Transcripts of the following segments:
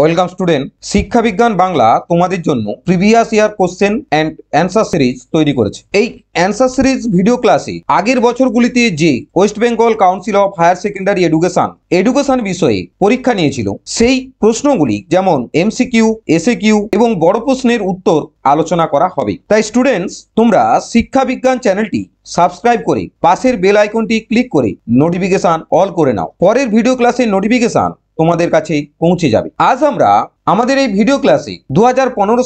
welcome student শিক্ষা বিজ্ঞান বাংলা তোমাদের জন্য previous year question and answer series তৈরি করেছে এই অ্যান্সার সিরিজ ভিডিও ক্লাসে আগের বছরগুলিতে যে West Bengal council of higher secondary education education বিষয়ে পরীক্ষা নিয়েছিল সেই প্রশ্নগুলি যেমন এমসিকিউ এসএ কিউ এবং বড় প্রশ্নের উত্তর আলোচনা করা হবে তাই স্টুডেন্টস তোমরা শিক্ষা বিজ্ঞান চ্যানেলটি সাবস্ক্রাইব করে পাশের বেল আইকনটি ক্লিক করে নোটিফিকেশন অল করে নাও পরের ভিডিও ক্লাসের নোটিফিকেশান তোমাদের কাছে পৌঁছে যাবে আজ আমরা আমাদের এই ভিডিও ক্লাসে দু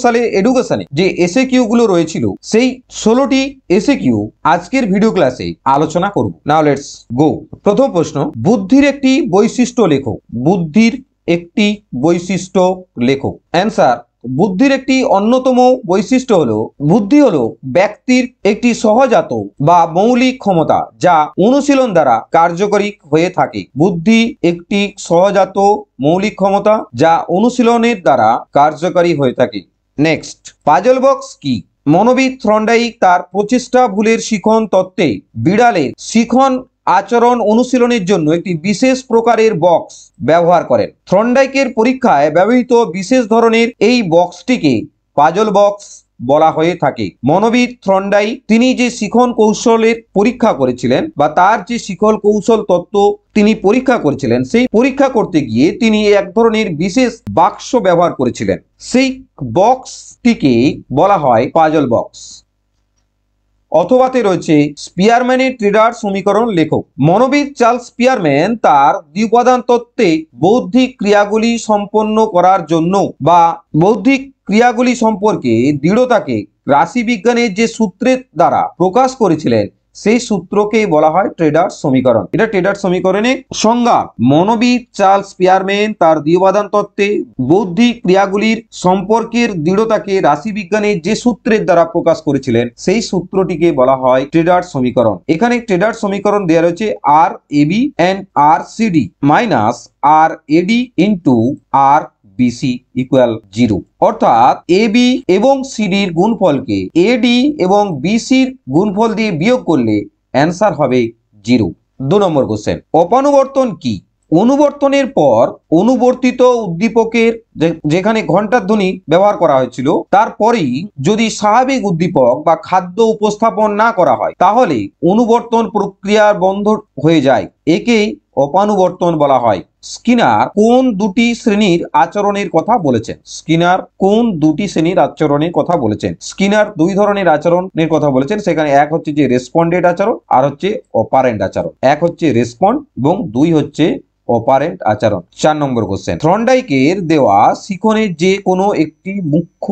সালে এডুকেশনে যে এসে গুলো রয়েছিল সেই ষোলোটি এসে কিউ আজকের ভিডিও ক্লাসে আলোচনা করব নাও লেটস গো প্রথম প্রশ্ন বুদ্ধির একটি বৈশিষ্ট্য লেখক বুদ্ধির একটি বৈশিষ্ট্য লেখক অ্যান্সার বুদ্ধির একটি অন্যতম বৈশিষ্ট্য হলো বুদ্ধি হলো ব্যক্তির একটি সহজাত বা মৌলিক ক্ষমতা যা অনুশীলন দ্বারা কার্যকরী হয়ে থাকে বুদ্ধি একটি সহজাত মৌলিক ক্ষমতা যা অনুশীলনের দ্বারা কার্যকরী হয়ে থাকে নেক্সট পাজল বক্স কি মনোবিদ থ্রন্ডাইক তার প্রচেষ্টা ভুলের শিখন তত্ত্বে বিড়ালের শিখন আচরণ অনুশীলনের জন্য একটি বিশেষ প্রকারের বক্স ব্যবহার করেন থ্রন্ডাইকের পরীক্ষায় ব্যবহৃত বিশেষ ধরনের এই বক্সটিকে পাজল বক্স বলা হয়ে থাকে মনোবিদ থ্রন্ডাই তিনি যে শিখন কৌশলের পরীক্ষা করেছিলেন বা তার যে শিখন কৌশল তত্ত্ব তিনি পরীক্ষা করেছিলেন সেই পরীক্ষা করতে গিয়ে তিনি এক ধরনের বিশেষ বাক্স ব্যবহার করেছিলেন সেই বক্সটিকে বলা হয় পাজল বক্স অথবাতে রয়েছে স্পিয়ারম্যানের ট্রেডার সমীকরণ লেখক মনোবিদ চার্লস স্পিয়ারম্যান তার দ্বিপাদান তত্ত্বে বৌদ্ধিক ক্রিয়াগুলি সম্পন্ন করার জন্য বা বৌদ্ধিক ক্রিয়াগুলি সম্পর্কে দৃঢ়তাকে রাশিবিজ্ঞানের যে সূত্রের দ্বারা প্রকাশ করেছিলেন সেই সূত্রকেই বলা হয় ট্রেডার সমীকরণ এটা ট্রেডার সমীকরণে সংজ্ঞা মনোবিদ চার্লস পিয়ারম্যান তার দ্বিবাদান তত্ত্বে বৌদ্ধিক ক্রিয়াগুলির সম্পর্কের দৃঢ়তাকে রাশিবিজ্ঞানের যে সূত্রের দ্বারা প্রকাশ করেছিলেন সেই সূত্রটিকে বলা হয় ট্রেডার সমীকরণ এখানে ট্রেডার সমীকরণ দেওয়া রয়েছে আর এবি এন্ড আর সিডি মাইনাস আর এডি ইন্টু আর বিসি ইকুয়াল জিরো অর্থাৎ এ বি এবং সিডির গুণফলকে এডি এবং বিসির গুণফল দিয়ে বিয়োগ করলে অ্যান্সার হবে জিরো দু নম্বর কোশ্চেন অপানুবর্তন কি অনুবর্তনের পর অনুবর্তিত উদ্দীপকের যেখানে ঘন্টার ধ্বনি ব্যবহার করা হয়েছিল তারপরেই যদি স্বাভাবিক উদ্দীপক বা খাদ্য উপস্থাপন না করা হয় তাহলে অনুবর্তন প্রক্রিয়ার বন্ধ হয়ে যায় একেই অপানুবর্তন বলা হয় স্কিনার কোন দুটি শ্রেণীর আচরণের কথা বলেছেন স্কিনার কোন দুটি শ্রেণীর আচরণের কথা বলেছেন স্কিনার দুই ধরনের আচরণের কথা বলেছেন সেখানে এক হচ্ছে যে রেসপন্ডেড আচরণ আর হচ্ছে অপারেন্ট আচরণ এক হচ্ছে রেসপন্ড এবং দুই হচ্ছে অপারেন্ট আচরণ চার নম্বর কোশ্চেন থ্রন্ডাইকের দেওয়া শিখনের যে কোনো একটি মুখ্য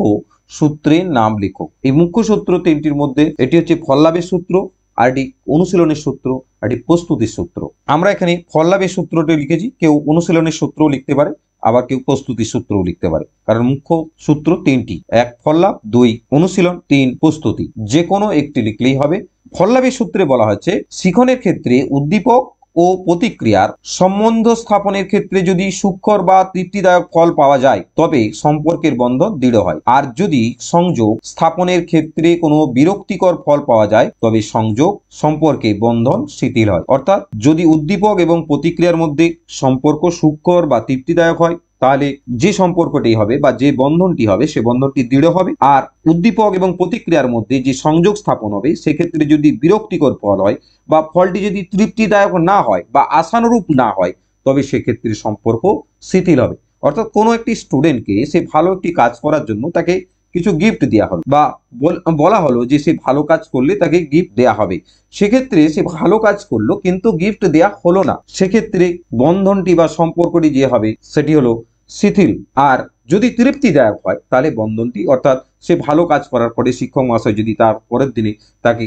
সূত্রের নাম লিখো এই মুখ্য সূত্র তিনটির মধ্যে এটি হচ্ছে ফল্লাভের সূত্র আর এটি অনুশীলনের সূত্র আর এটি প্রস্তুতির সূত্র আমরা এখানে ফল্লাভের সূত্রটি লিখেছি কেউ অনুশীলনের সূত্র লিখতে পারে আবার কেউ প্রস্তুতির সূত্রও লিখতে পারে কারণ মুখ্য সূত্র তিনটি এক ফল্লাভ দুই অনুশীলন তিন প্রস্তুতি যে কোনো একটি লিখলেই হবে ফল্লাভের সূত্রে বলা হচ্ছে শিখনের ক্ষেত্রে উদ্দীপক ও প্রতিক্রিয়ার সম্বন্ধ স্থাপনের ক্ষেত্রে যদি সুক্ষর বা তৃপ্তিদায়ক ফল পাওয়া যায় তবে সম্পর্কের বন্ধন দৃঢ় হয় আর যদি সংযোগ স্থাপনের ক্ষেত্রে কোনো বিরক্তিকর ফল পাওয়া যায় তবে সংযোগ সম্পর্কে বন্ধন শিথিল হয় অর্থাৎ যদি উদ্দীপক এবং প্রতিক্রিয়ার মধ্যে সম্পর্ক সুক্ষর বা তৃপ্তিদায়ক হয় তাহলে যে সম্পর্কটি হবে বা যে বন্ধনটি হবে সে বন্ধনটি দৃঢ় হবে আর উদ্দীপক এবং প্রতিক্রিয়ার মধ্যে যে সংযোগ স্থাপন হবে সেক্ষেত্রে যদি বিরক্তিকর ফল হয় বা ফলটি যদি তৃপ্তিদায়ক না হয় বা আশানুরূপ না হয় তবে সেক্ষেত্রে সম্পর্ক শিথিল হবে অর্থাৎ কোনো একটি স্টুডেন্টকে সে ভালো একটি কাজ করার জন্য তাকে কিছু গিফট দেওয়া হলো বা বলা হলো যে সে ভালো কাজ করলে তাকে গিফট দেয়া হবে সেক্ষেত্রে সে ভালো কাজ করলো কিন্তু গিফট দেয়া হলো না সেক্ষেত্রে বন্ধনটি বা সম্পর্কটি যে হবে সেটি হলো শিথিল আর যদি তৃপ্তিদায়ক হয় তাহলে বন্ধনটি অর্থাৎ সে ভালো কাজ করার পরে শিক্ষক মহাশয় যদি তার পরের দিনে তাকে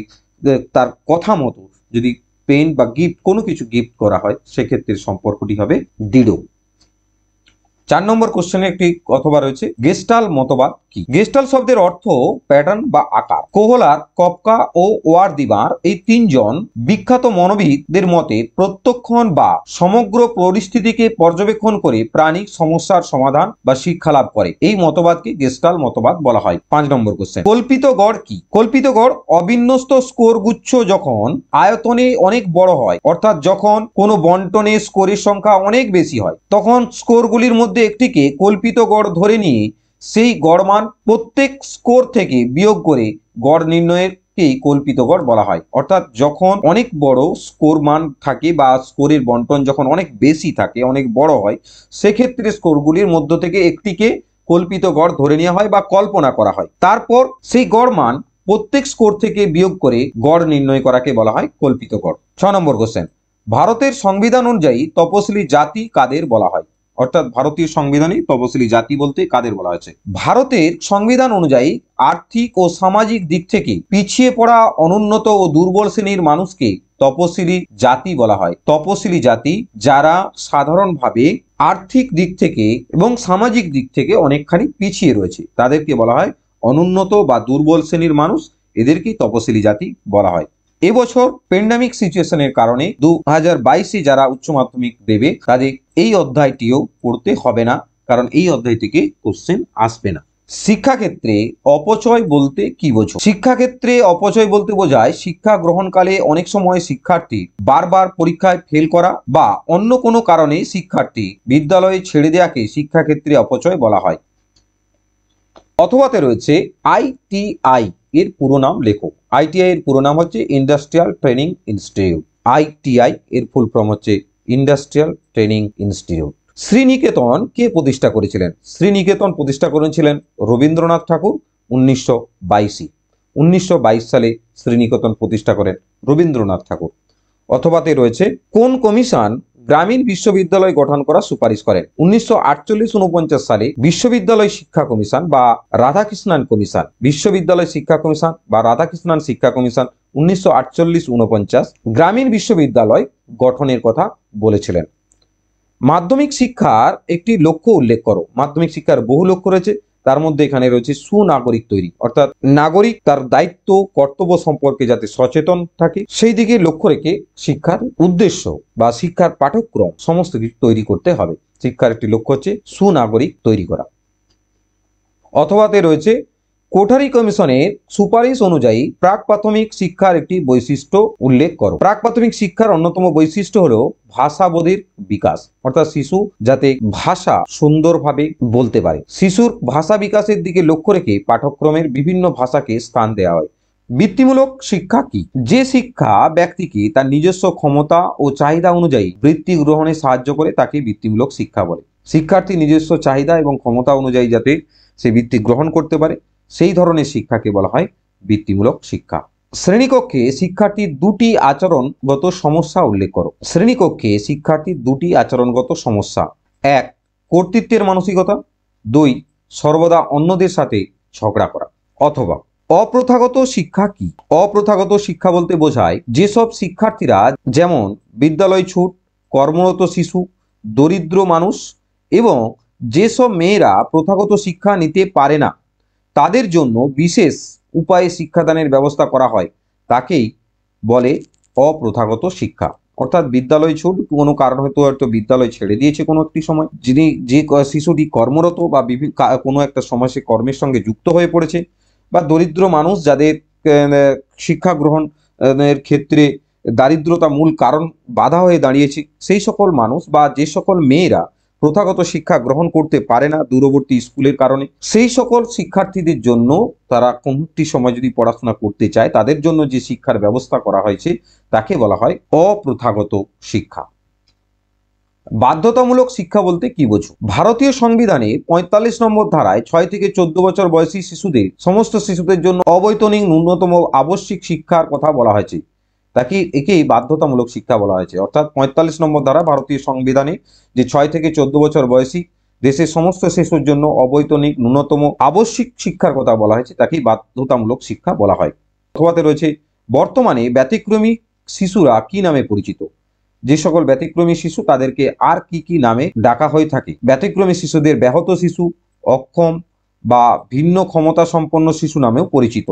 তার কথা মতো যদি পেন বা গিফট কোনো কিছু গিফট করা হয় সেক্ষেত্রে সম্পর্কটি হবে দৃঢ় চার নম্বর কোশ্চেনে একটি কথবা রয়েছে গেস্টাল মতবাদ কি গেস্টাল শব্দের অর্থ প্যাটার্ন বা আকার কোহলার কপকা ও ওয়ার দিবার এই তিনজন বিখ্যাত মনোবিদদের মতে প্রত্যক্ষণ বা সমগ্র পরিস্থিতিকে পর্যবেক্ষণ করে প্রাণী সমস্যার সমাধান বা শিক্ষা লাভ করে এই মতবাদকে গেস্টাল মতবাদ বলা হয় পাঁচ নম্বর কোশ্চেন কল্পিত গড় কি কল্পিত গড় অবিন্যস্ত স্কোর গুচ্ছ যখন আয়তনে অনেক বড় হয় অর্থাৎ যখন কোনো বন্টনে স্কোরের সংখ্যা অনেক বেশি হয় তখন স্কোরগুলির মধ্যে মধ্যে একটিকে কল্পিত গড় ধরে নিয়ে সেই গড়মান প্রত্যেক স্কোর থেকে বিয়োগ করে গড় নির্ণয়েরকেই কল্পিত গড় বলা হয় অর্থাৎ যখন অনেক বড় স্কোর মান থাকে বা স্কোরের বন্টন যখন অনেক বেশি থাকে অনেক বড় হয় সেক্ষেত্রে স্কোরগুলির মধ্য থেকে একটিকে কল্পিত গড় ধরে নেওয়া হয় বা কল্পনা করা হয় তারপর সেই গড় মান প্রত্যেক স্কোর থেকে বিয়োগ করে গড় নির্ণয় করাকে বলা হয় কল্পিত গড় ছ নম্বর কোশ্চেন ভারতের সংবিধান অনুযায়ী তপশিলি জাতি কাদের বলা হয় অর্থাৎ ভারতীয় সংবিধানে তপশিলি জাতি বলতে কাদের বলা হয়েছে ভারতের সংবিধান অনুযায়ী আর্থিক ও সামাজিক দিক থেকে পিছিয়ে পড়া অনুন্নত ও দুর্বল শ্রেণীর মানুষকে তপশিলি জাতি বলা হয় তপশিলি জাতি যারা সাধারণভাবে আর্থিক দিক থেকে এবং সামাজিক দিক থেকে অনেকখানি পিছিয়ে রয়েছে তাদেরকে বলা হয় অনুন্নত বা দুর্বল শ্রেণীর মানুষ এদেরকেই তপশিলি জাতি বলা হয় এবছর পেন্ডামিক সিচুয়েশনের কারণে দু হাজার বাইশে যারা উচ্চ মাধ্যমিক দেবে তাদের এই অধ্যায়টিও পড়তে হবে না কারণ এই অধ্যায় থেকে কোশ্চেন আসবে না শিক্ষাক্ষেত্রে অপচয় বলতে কি বোঝো শিক্ষাক্ষেত্রে অপচয় বলতে বোঝায় শিক্ষা গ্রহণকালে অনেক সময় শিক্ষার্থী বারবার পরীক্ষায় ফেল করা বা অন্য কোনো কারণে শিক্ষার্থী বিদ্যালয়ে ছেড়ে দেওয়াকে শিক্ষাক্ষেত্রে অপচয় বলা হয় অথবাতে রয়েছে আইটিআই এর পুরো নাম লেখো আইটিআই এর পুরো নাম হচ্ছে ইন্ডাস্ট্রিয়াল ট্রেনিং ইনস্টিটিউট আইটিআই এর ফুল ফর্ম হচ্ছে ইন্ডাস্ট্রিয়াল ট্রেনিং ইনস্টিটিউট শ্রীনিকেতন কে প্রতিষ্ঠা করেছিলেন শ্রীনিকেতন প্রতিষ্ঠা করেছিলেন রবীন্দ্রনাথ ঠাকুর উনিশশো বাইশে উনিশশো সালে শ্রীনিকেতন প্রতিষ্ঠা করেন রবীন্দ্রনাথ ঠাকুর অথবাতে রয়েছে কোন কমিশন গ্রামীণ বিশ্ববিদ্যালয় গঠন করা সুপারিশ করেন উনিশশো আটচল্লিশ উনপঞ্চাশ সালে বিশ্ববিদ্যালয় শিক্ষা কমিশন বা রাধাকৃষ্ণান কমিশন বিশ্ববিদ্যালয় শিক্ষা কমিশন বা রাধাকৃষ্ণান শিক্ষা কমিশন উনিশশো আটচল্লিশ উনপঞ্চাশ গ্রামীণ বিশ্ববিদ্যালয় গঠনের কথা বলেছিলেন মাধ্যমিক শিক্ষার একটি লক্ষ্য উল্লেখ করো মাধ্যমিক শিক্ষার বহু লক্ষ্য রয়েছে তার মধ্যে এখানে রয়েছে সুনাগরিক তৈরি অর্থাৎ নাগরিক তার দায়িত্ব কর্তব্য সম্পর্কে যাতে সচেতন থাকে সেই দিকে লক্ষ্য রেখে শিক্ষার উদ্দেশ্য বা শিক্ষার পাঠক্রম সমস্ত কিছু তৈরি করতে হবে শিক্ষার একটি লক্ষ্য হচ্ছে সুনাগরিক তৈরি করা অথবাতে রয়েছে কোঠারি কমিশনের সুপারিশ অনুযায়ী প্রাক প্রাথমিক শিক্ষার একটি বৈশিষ্ট্য উল্লেখ করো প্রাক প্রাথমিক শিক্ষার অন্যতম বৈশিষ্ট্য হলো ভাষাবোধের বিকাশ অর্থাৎ শিশু যাতে ভাষা সুন্দরভাবে বলতে পারে শিশুর ভাষা বিকাশের দিকে লক্ষ্য রেখে পাঠক্রমের বিভিন্ন ভাষাকে স্থান দেওয়া হয় বৃত্তিমূলক শিক্ষা কি যে শিক্ষা ব্যক্তিকে তার নিজস্ব ক্ষমতা ও চাহিদা অনুযায়ী বৃত্তি গ্রহণে সাহায্য করে তাকে বৃত্তিমূলক শিক্ষা বলে শিক্ষার্থী নিজস্ব চাহিদা এবং ক্ষমতা অনুযায়ী যাতে সে বৃত্তি গ্রহণ করতে পারে সেই ধরনের শিক্ষাকে বলা হয় বৃত্তিমূলক শিক্ষা শ্রেণীকক্ষে শিক্ষার্থীর দুটি আচরণগত সমস্যা উল্লেখ করো শ্রেণীকক্ষে শিক্ষার্থীর দুটি আচরণগত সমস্যা এক কর্তৃত্বের মানসিকতা দুই সর্বদা অন্যদের সাথে ঝগড়া করা অথবা অপ্রথাগত শিক্ষা কি অপ্রথাগত শিক্ষা বলতে বোঝায় যেসব শিক্ষার্থীরা যেমন বিদ্যালয় ছুট কর্মরত শিশু দরিদ্র মানুষ এবং যেসব মেয়েরা প্রথাগত শিক্ষা নিতে পারে না তাদের জন্য বিশেষ উপায়ে শিক্ষাদানের ব্যবস্থা করা হয় তাকেই বলে অপ্রথাগত শিক্ষা অর্থাৎ বিদ্যালয় ছোট কোনো কারণ হয়তো হয়তো বিদ্যালয় ছেড়ে দিয়েছে কোনো একটি সময় যিনি যে শিশুটি কর্মরত বা বিভিন্ন কোনো একটা সময় সে কর্মের সঙ্গে যুক্ত হয়ে পড়েছে বা দরিদ্র মানুষ যাদের শিক্ষা গ্রহণের ক্ষেত্রে দারিদ্রতা মূল কারণ বাধা হয়ে দাঁড়িয়েছে সেই সকল মানুষ বা যে সকল মেয়েরা প্রথাগত শিক্ষা গ্রহণ করতে পারে না দূরবর্তী স্কুলের কারণে সেই সকল শিক্ষার্থীদের জন্য তারা কোনটি সময় যদি পড়াশোনা করতে চায় তাদের জন্য যে শিক্ষার ব্যবস্থা করা হয়েছে তাকে বলা হয় অপ্রথাগত শিক্ষা বাধ্যতামূলক শিক্ষা বলতে কি বোঝো ভারতীয় সংবিধানে ৪৫ নম্বর ধারায় ছয় থেকে চোদ্দ বছর বয়সী শিশুদের সমস্ত শিশুদের জন্য অবৈতনিক ন্যূনতম আবশ্যিক শিক্ষার কথা বলা হয়েছে তাকে একেই বাধ্যতামূলক শিক্ষা বলা হয়েছে অর্থাৎ পঁয়তাল্লিশ নম্বর ধারা ভারতীয় সংবিধানে যে ছয় থেকে চোদ্দ বছর বয়সী দেশের সমস্ত শিশুর জন্য অবৈতনিক ন্যূনতম আবশ্যিক শিক্ষার কথা বলা হয়েছে তাকেই বাধ্যতামূলক শিক্ষা বলা হয় অথবাতে রয়েছে বর্তমানে ব্যতিক্রমী শিশুরা কি নামে পরিচিত যে সকল ব্যতিক্রমী শিশু তাদেরকে আর কি কি নামে ডাকা হয়ে থাকে ব্যতিক্রমী শিশুদের ব্যাহত শিশু অক্ষম বা ভিন্ন ক্ষমতা সম্পন্ন শিশু নামেও পরিচিত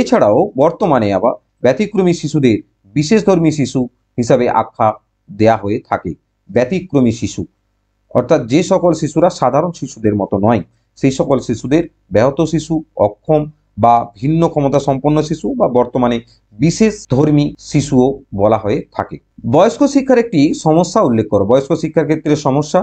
এছাড়াও বর্তমানে আবার ব্যতিক্রমী শিশুদের বিশেষ ধর্মী শিশু হিসাবে আখ্যা দেয়া হয়ে থাকে ব্যতিক্রমী শিশু অর্থাৎ যে সকল শিশুরা সাধারণ শিশুদের মতো নয় সেই সকল শিশুদের ব্যাহত শিশু অক্ষম বা ভিন্ন ক্ষমতা সম্পন্ন শিশু বা বর্তমানে বিশেষ ধর্মী শিশুও বলা হয়ে থাকে বয়স্ক শিক্ষার একটি সমস্যা উল্লেখ করো বয়স্ক শিক্ষার ক্ষেত্রে সমস্যা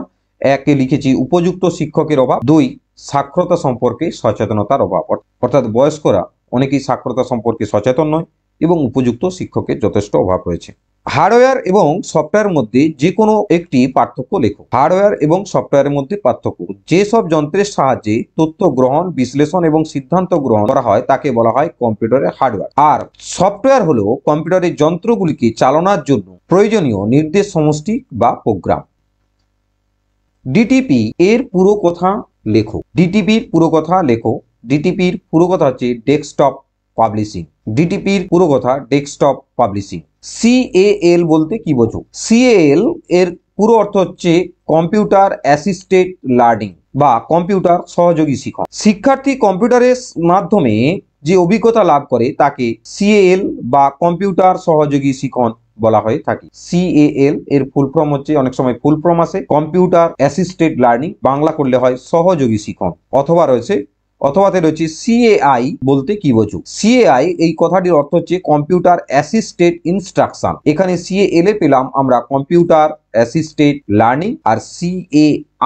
একে লিখেছি উপযুক্ত শিক্ষকের অভাব দুই সাক্ষরতা সম্পর্কে সচেতনতার অভাব অর্থাৎ বয়স্করা অনেকেই সাক্ষরতা সম্পর্কে সচেতন নয় এবং উপযুক্ত শিক্ষকের যথেষ্ট অভাব রয়েছে হার্ডওয়্যার এবং সফটওয়্যার মধ্যে যে কোনো একটি পার্থক্য লেখো হার্ডওয়্যার এবং সফটওয়্যারের মধ্যে পার্থক্য যেসব যন্ত্রের সাহায্যে তথ্য গ্রহণ বিশ্লেষণ এবং সিদ্ধান্ত গ্রহণ করা হয় তাকে বলা হয় কম্পিউটারের হার্ডওয়্যার আর সফটওয়্যার হলো কম্পিউটারের যন্ত্রগুলিকে চালনার জন্য প্রয়োজনীয় নির্দেশ সমষ্টি বা প্রোগ্রাম ডিটিপি এর পুরো কথা লেখো ডিটিপির পুরো কথা লেখো ডিটিপির পুরো কথা হচ্ছে ডেস্কটপ পাবলিশিং ডিটিপির পুরো কথা ডেস্কটপ পাবলিশিং সিএএল বলতে কি বোঝো সিএএল এর পুরো অর্থ হচ্ছে কম্পিউটার অ্যাসিস্টেড লার্নিং বা কম্পিউটার সহযোগী শিক্ষক শিক্ষার্থী কম্পিউটারের মাধ্যমে যে অভিজ্ঞতা লাভ করে তাকে সিএএল বা কম্পিউটার সহযোগী শিখন বলা হয়ে থাকে সিএএল এর ফুল ফর্ম হচ্ছে অনেক সময় ফুল ফর্ম আছে কম্পিউটার অ্যাসিস্টেড লার্নিং বাংলা করলে হয় সহযোগী শিখন অথবা রয়েছে অথবাতে রয়েছে সিএআই বলতে কি বোঝো সিএআই এই কথাটির অর্থ হচ্ছে কম্পিউটার অ্যাসিস্টেড ইনস্ট্রাকশন এখানে সিএএল এ পেলাম আমরা কম্পিউটার অ্যাসিস্টেড লার্নিং আর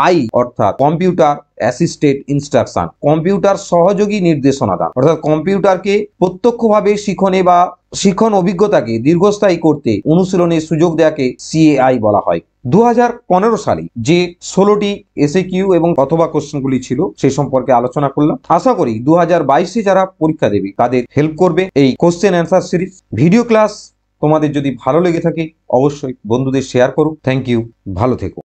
আই অর্থাৎ কম্পিউটার অ্যাসিস্টেড ইনস্ট্রাকশন কম্পিউটার সহযোগী নির্দেশনা দান অর্থাৎ কম্পিউটারকে প্রত্যক্ষভাবে শিখনে বা শিক্ষণ অভিজ্ঞতাকে দীর্ঘস্থায়ী করতে অনুশীলনের সুযোগ দেয়াকে সিএআই বলা হয় দু সালে যে ষোলোটি এসএ কিউ এবং অথবা কোশ্চেনগুলি ছিল সেই সম্পর্কে আলোচনা করলাম আশা করি দু হাজার যারা পরীক্ষা দেবে তাদের হেল্প করবে এই question answer series video class তোমাদের যদি ভালো লেগে থাকে অবশ্যই বন্ধুদের শেয়ার করো থ্যাংক ইউ ভালো থেকো